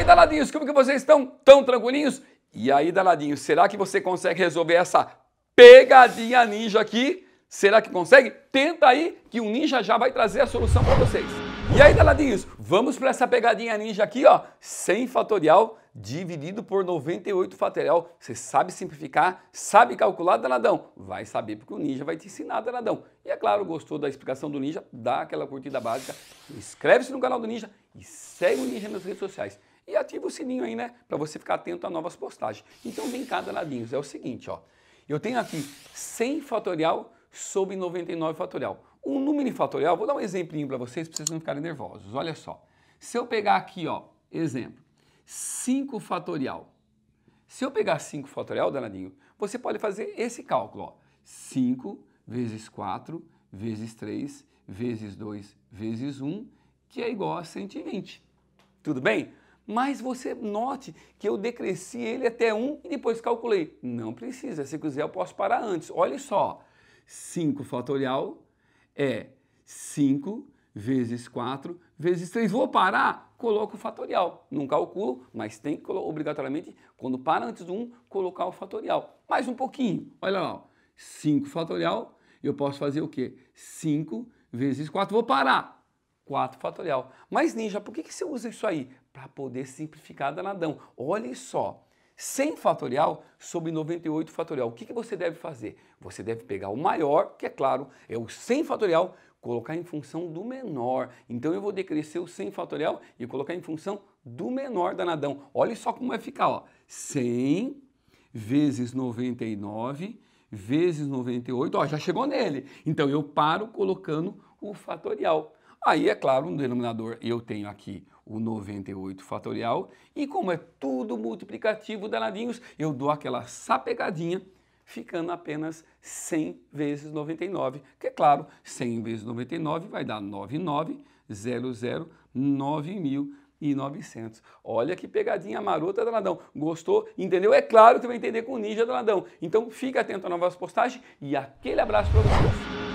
aí, Daladinhos, como que vocês estão? Tão tranquilinhos? E aí, Daladinhos, será que você consegue resolver essa pegadinha ninja aqui? Será que consegue? Tenta aí que o ninja já vai trazer a solução para vocês. E aí, Daladinhos, vamos para essa pegadinha ninja aqui, ó, 100 fatorial, dividido por 98 fatorial. Você sabe simplificar, sabe calcular, Daladão? Vai saber porque o ninja vai te ensinar, Daladão. E é claro, gostou da explicação do ninja? Dá aquela curtida básica, inscreve-se no canal do ninja e segue o ninja nas redes sociais. E ativa o sininho aí, né? Para você ficar atento a novas postagens. Então vem cá, danadinhos. É o seguinte, ó. Eu tenho aqui 100 fatorial sobre 99 fatorial. Um número fatorial, vou dar um exemplinho para vocês, para vocês não ficarem nervosos. Olha só. Se eu pegar aqui, ó, exemplo, 5 fatorial. Se eu pegar 5 fatorial, danadinho, você pode fazer esse cálculo, ó. 5 vezes 4 vezes 3 vezes 2 vezes 1, que é igual a 120. Tudo bem? Mas você note que eu decresci ele até 1 e depois calculei. Não precisa, se quiser eu posso parar antes. Olha só, 5 fatorial é 5 vezes 4 vezes 3. Vou parar? Coloco o fatorial. Não calculo, mas tem que obrigatoriamente, quando para antes do 1, colocar o fatorial. Mais um pouquinho. Olha lá, 5 fatorial, eu posso fazer o quê? 5 vezes 4. Vou parar 4 fatorial. Mas, Ninja, por que, que você usa isso aí? Para poder simplificar danadão. Olha só. 100 fatorial sobre 98 fatorial. O que, que você deve fazer? Você deve pegar o maior, que é claro, é o 100 fatorial, colocar em função do menor. Então eu vou decrescer o 100 fatorial e colocar em função do menor danadão. Olha só como vai ficar, ó. 100 vezes 99 vezes 98, ó, já chegou nele. Então eu paro colocando o fatorial. Aí, é claro, no denominador eu tenho aqui o 98 fatorial e como é tudo multiplicativo danadinhos, eu dou aquela sapegadinha ficando apenas 100 vezes 99, que é claro, 100 vezes 99 vai dar 9900 Olha que pegadinha marota, Danadão. Gostou? Entendeu? É claro que vai entender com o Ninja, Danadão. Então fica atento à novas postagens e aquele abraço para vocês.